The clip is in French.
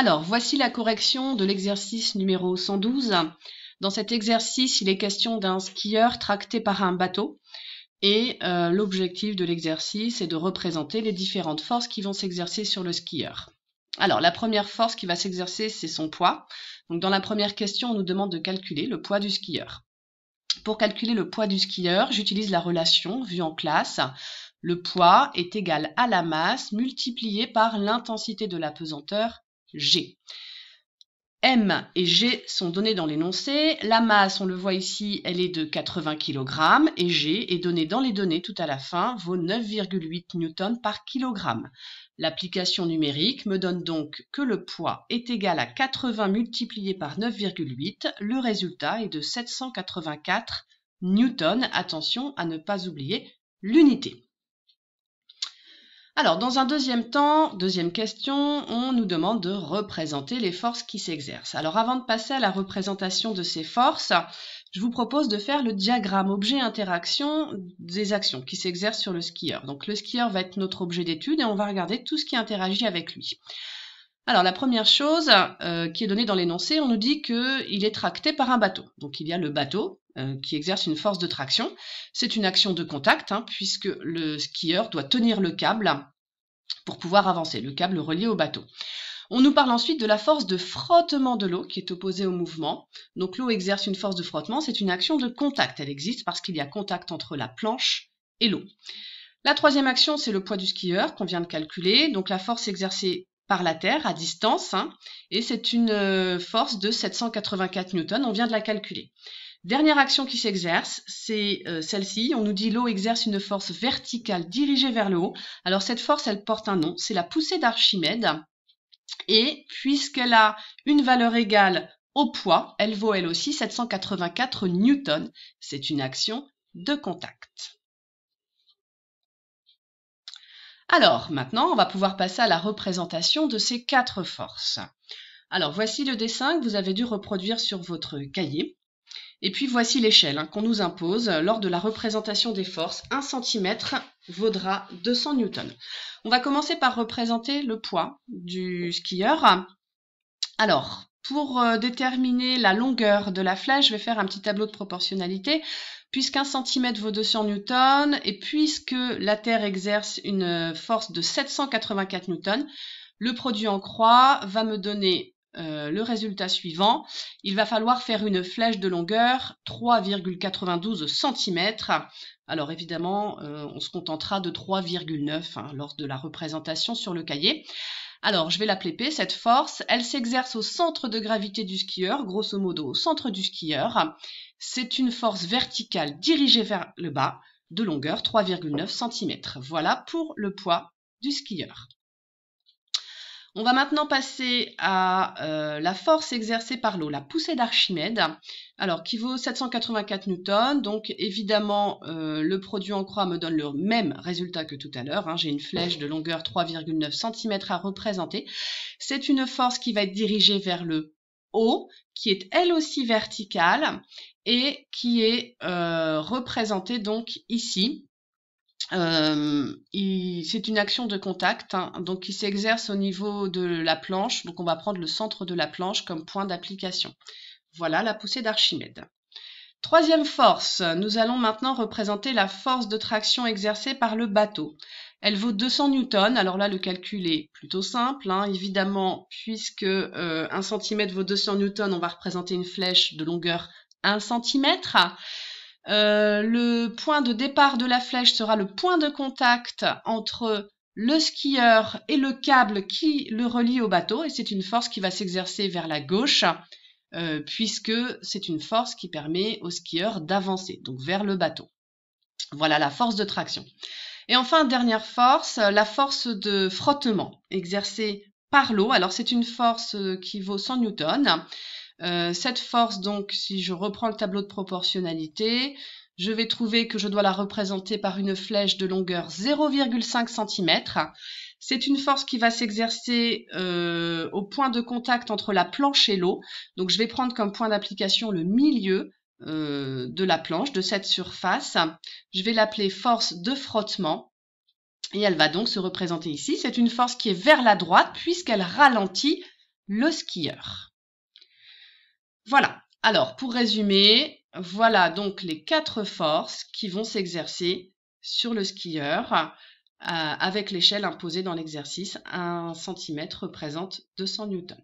Alors, voici la correction de l'exercice numéro 112. Dans cet exercice, il est question d'un skieur tracté par un bateau. Et euh, l'objectif de l'exercice est de représenter les différentes forces qui vont s'exercer sur le skieur. Alors, la première force qui va s'exercer, c'est son poids. Donc, dans la première question, on nous demande de calculer le poids du skieur. Pour calculer le poids du skieur, j'utilise la relation vue en classe. Le poids est égal à la masse multipliée par l'intensité de la pesanteur G. M et G sont donnés dans l'énoncé. La masse, on le voit ici, elle est de 80 kg et G est donné dans les données tout à la fin, vaut 9,8 newtons par kg. L'application numérique me donne donc que le poids est égal à 80 multiplié par 9,8. Le résultat est de 784 newtons. Attention à ne pas oublier l'unité. Alors, dans un deuxième temps, deuxième question, on nous demande de représenter les forces qui s'exercent. Alors, avant de passer à la représentation de ces forces, je vous propose de faire le diagramme objet-interaction des actions qui s'exercent sur le skieur. Donc, le skieur va être notre objet d'étude et on va regarder tout ce qui interagit avec lui. Alors la première chose euh, qui est donnée dans l'énoncé, on nous dit qu'il est tracté par un bateau. Donc il y a le bateau euh, qui exerce une force de traction. C'est une action de contact hein, puisque le skieur doit tenir le câble pour pouvoir avancer, le câble relié au bateau. On nous parle ensuite de la force de frottement de l'eau qui est opposée au mouvement. Donc l'eau exerce une force de frottement, c'est une action de contact. Elle existe parce qu'il y a contact entre la planche et l'eau. La troisième action, c'est le poids du skieur qu'on vient de calculer. Donc la force exercée par la Terre à distance, hein, et c'est une euh, force de 784 newtons, on vient de la calculer. Dernière action qui s'exerce, c'est euh, celle-ci. On nous dit l'eau exerce une force verticale dirigée vers le haut. Alors cette force, elle porte un nom, c'est la poussée d'Archimède. Et puisqu'elle a une valeur égale au poids, elle vaut elle aussi 784 newtons. C'est une action de contact. Alors, maintenant, on va pouvoir passer à la représentation de ces quatre forces. Alors, voici le dessin que vous avez dû reproduire sur votre cahier. Et puis, voici l'échelle hein, qu'on nous impose lors de la représentation des forces. Un centimètre vaudra 200 newtons. On va commencer par représenter le poids du skieur. Alors, pour euh, déterminer la longueur de la flèche, je vais faire un petit tableau de proportionnalité. Puisqu'un centimètre vaut 200 newtons et puisque la Terre exerce une euh, force de 784 newtons, le produit en croix va me donner euh, le résultat suivant. Il va falloir faire une flèche de longueur 3,92 cm. Alors évidemment, on se contentera de 3,9 hein, lors de la représentation sur le cahier. Alors, je vais l'appeler P, cette force. Elle s'exerce au centre de gravité du skieur, grosso modo au centre du skieur. C'est une force verticale dirigée vers le bas de longueur 3,9 cm. Voilà pour le poids du skieur. On va maintenant passer à euh, la force exercée par l'eau, la poussée d'Archimède, alors qui vaut 784 newtons. Donc évidemment, euh, le produit en croix me donne le même résultat que tout à l'heure. Hein. J'ai une flèche de longueur 3,9 cm à représenter. C'est une force qui va être dirigée vers le haut, qui est elle aussi verticale et qui est euh, représentée donc ici euh, c'est une action de contact, hein. donc qui s'exerce au niveau de la planche. Donc on va prendre le centre de la planche comme point d'application. Voilà la poussée d'Archimède. Troisième force, nous allons maintenant représenter la force de traction exercée par le bateau. Elle vaut 200 newtons, alors là le calcul est plutôt simple, hein. évidemment, puisque 1 euh, cm vaut 200 newtons, on va représenter une flèche de longueur 1 cm. Euh, le point de départ de la flèche sera le point de contact entre le skieur et le câble qui le relie au bateau, et c'est une force qui va s'exercer vers la gauche, euh, puisque c'est une force qui permet au skieur d'avancer, donc vers le bateau. Voilà la force de traction. Et enfin, dernière force, la force de frottement, exercée par l'eau. Alors c'est une force euh, qui vaut 100 newtons euh, cette force, donc, si je reprends le tableau de proportionnalité, je vais trouver que je dois la représenter par une flèche de longueur 0,5 cm. C'est une force qui va s'exercer euh, au point de contact entre la planche et l'eau. Donc je vais prendre comme point d'application le milieu euh, de la planche, de cette surface. Je vais l'appeler force de frottement. Et elle va donc se représenter ici. C'est une force qui est vers la droite puisqu'elle ralentit le skieur. Voilà. Alors, pour résumer, voilà donc les quatre forces qui vont s'exercer sur le skieur euh, avec l'échelle imposée dans l'exercice. Un centimètre représente 200 newtons.